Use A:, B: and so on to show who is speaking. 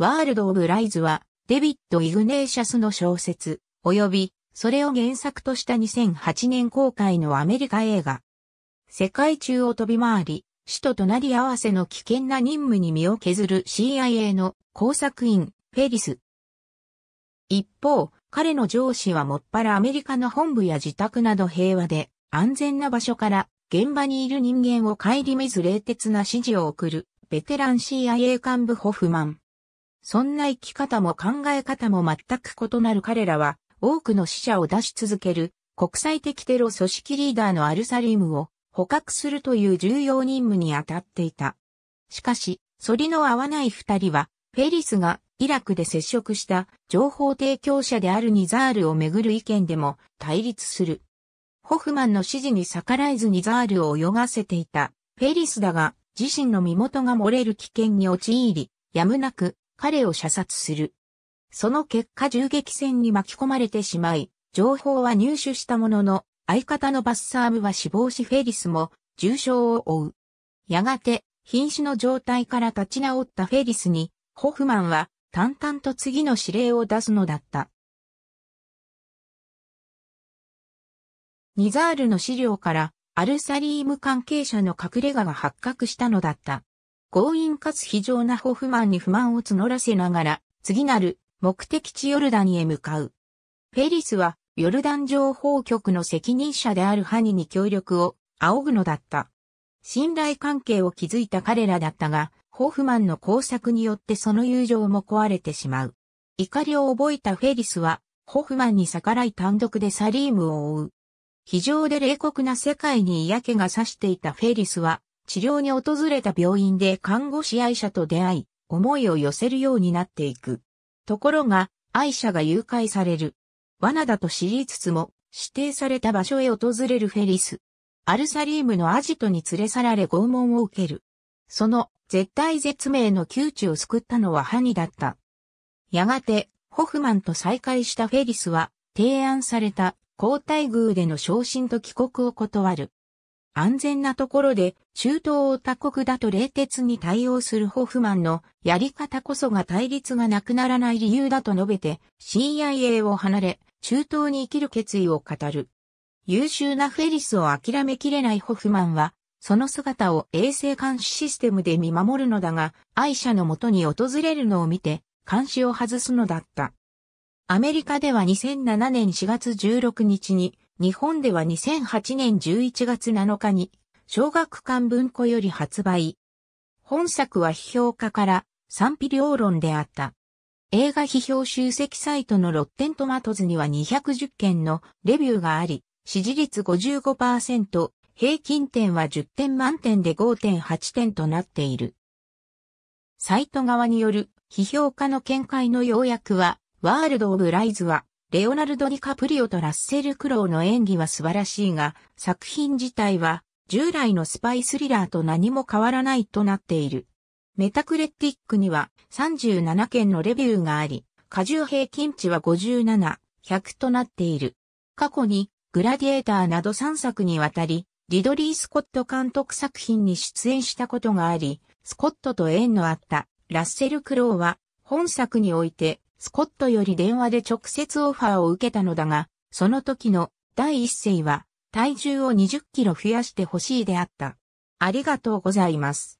A: ワールド・オブ・ライズは、デビッド・イグネーシャスの小説、及び、それを原作とした2008年公開のアメリカ映画。世界中を飛び回り、死と隣り合わせの危険な任務に身を削る CIA の工作員、フェリス。一方、彼の上司はもっぱらアメリカの本部や自宅など平和で安全な場所から現場にいる人間を顧みず冷徹な指示を送るベテラン CIA 幹部ホフマン。そんな生き方も考え方も全く異なる彼らは、多くの死者を出し続ける、国際的テロ組織リーダーのアルサリウムを捕獲するという重要任務に当たっていた。しかし、反りの合わない二人は、フェリスがイラクで接触した情報提供者であるニザールをめぐる意見でも対立する。ホフマンの指示に逆らえずニザールを泳がせていたフェリスだが自身の身元が漏れる危険に陥り、やむなく彼を射殺する。その結果銃撃戦に巻き込まれてしまい、情報は入手したものの、相方のバッサームは死亡しフェリスも重傷を負う。やがて、瀕死の状態から立ち直ったフェリスに、ホフマンは淡々と次の指令を出すのだった。ニザールの資料から、アルサリーム関係者の隠れ家が発覚したのだった。強引かつ非常なホフマンに不満を募らせながら、次なる目的地ヨルダンへ向かう。フェリスは、ヨルダン情報局の責任者であるハニに協力を仰ぐのだった。信頼関係を築いた彼らだったが、ホフマンの工作によってその友情も壊れてしまう。怒りを覚えたフェリスは、ホフマンに逆らい単独でサリームを追う。非常で冷酷な世界に嫌気がさしていたフェリスは、治療に訪れた病院で看護師愛者と出会い、思いを寄せるようになっていく。ところが、愛者が誘拐される。罠だと知りつつも、指定された場所へ訪れるフェリス。アルサリームのアジトに連れ去られ拷問を受ける。その絶体絶命の窮地を救ったのはハニだった。やがて、ホフマンと再会したフェリスは、提案された交代偶での昇進と帰国を断る。安全なところで中東を他国だと冷徹に対応するホフマンのやり方こそが対立がなくならない理由だと述べて CIA を離れ中東に生きる決意を語る。優秀なフェリスを諦めきれないホフマンはその姿を衛星監視システムで見守るのだが愛車の元に訪れるのを見て監視を外すのだった。アメリカでは2007年4月16日に日本では2008年11月7日に、小学館文庫より発売。本作は批評家から賛否両論であった。映画批評集積サイトのロッテントマトズには210件のレビューがあり、支持率55%、平均点は10点満点で5.8点となっている。サイト側による批評家の見解の要約は、ワールド・オブ・ライズは、レオナルド・ディカプリオとラッセル・クロウの演技は素晴らしいが、作品自体は従来のスパイスリラーと何も変わらないとなっている。メタクレティックには37件のレビューがあり、過重平均値は57、100となっている。過去にグラディエーターなど3作にわたり、リドリー・スコット監督作品に出演したことがあり、スコットと縁のあったラッセル・クロウは本作においてスコットより電話で直接オファーを受けたのだが、その時の第一声は体重を20キロ増やしてほしいであった。ありがとうございます。